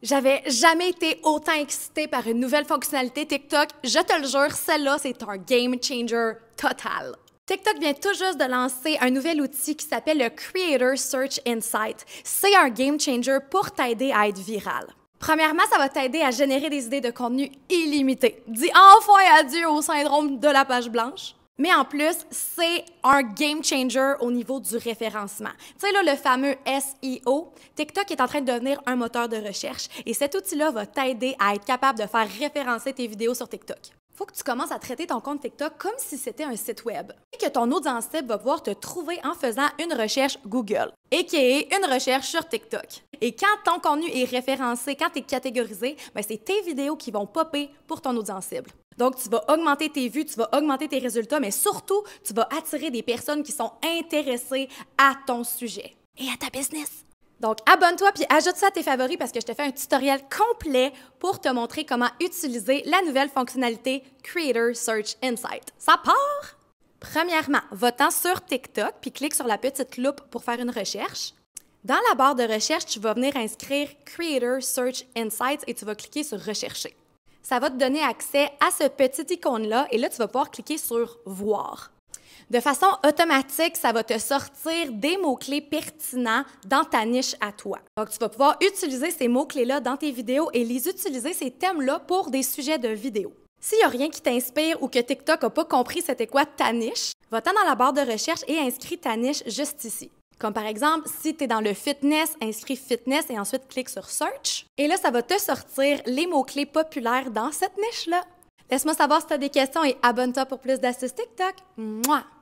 J'avais jamais été autant excitée par une nouvelle fonctionnalité TikTok. Je te le jure, celle-là, c'est un game changer total. TikTok vient tout juste de lancer un nouvel outil qui s'appelle le Creator Search Insight. C'est un game changer pour t'aider à être viral. Premièrement, ça va t'aider à générer des idées de contenu illimité. Dis enfin adieu au syndrome de la page blanche. Mais en plus, c'est un game changer au niveau du référencement. Tu sais, là, le fameux SEO, TikTok est en train de devenir un moteur de recherche et cet outil-là va t'aider à être capable de faire référencer tes vidéos sur TikTok. Faut que tu commences à traiter ton compte TikTok comme si c'était un site web et que ton audience cible va pouvoir te trouver en faisant une recherche Google et qui est une recherche sur TikTok. Et quand ton contenu est référencé, quand tu es catégorisé, ben, c'est tes vidéos qui vont popper pour ton audience cible. Donc, tu vas augmenter tes vues, tu vas augmenter tes résultats, mais surtout, tu vas attirer des personnes qui sont intéressées à ton sujet et à ta business. Donc, abonne-toi puis ajoute ça à tes favoris parce que je te fais un tutoriel complet pour te montrer comment utiliser la nouvelle fonctionnalité Creator Search Insight. Ça part! Premièrement, va-t'en sur TikTok puis clique sur la petite loupe pour faire une recherche. Dans la barre de recherche, tu vas venir inscrire Creator Search Insights et tu vas cliquer sur Rechercher ça va te donner accès à ce petit icône-là et là, tu vas pouvoir cliquer sur Voir. De façon automatique, ça va te sortir des mots-clés pertinents dans ta niche à toi. Donc, tu vas pouvoir utiliser ces mots-clés-là dans tes vidéos et les utiliser, ces thèmes-là, pour des sujets de vidéo. S'il n'y a rien qui t'inspire ou que TikTok n'a pas compris c'était quoi ta niche, va-t'en dans la barre de recherche et inscris ta niche juste ici. Comme par exemple, si tu es dans le fitness, inscris fitness et ensuite clique sur search. Et là, ça va te sortir les mots-clés populaires dans cette niche-là. Laisse-moi savoir si tu as des questions et abonne-toi pour plus d'astuces TikTok. Moi.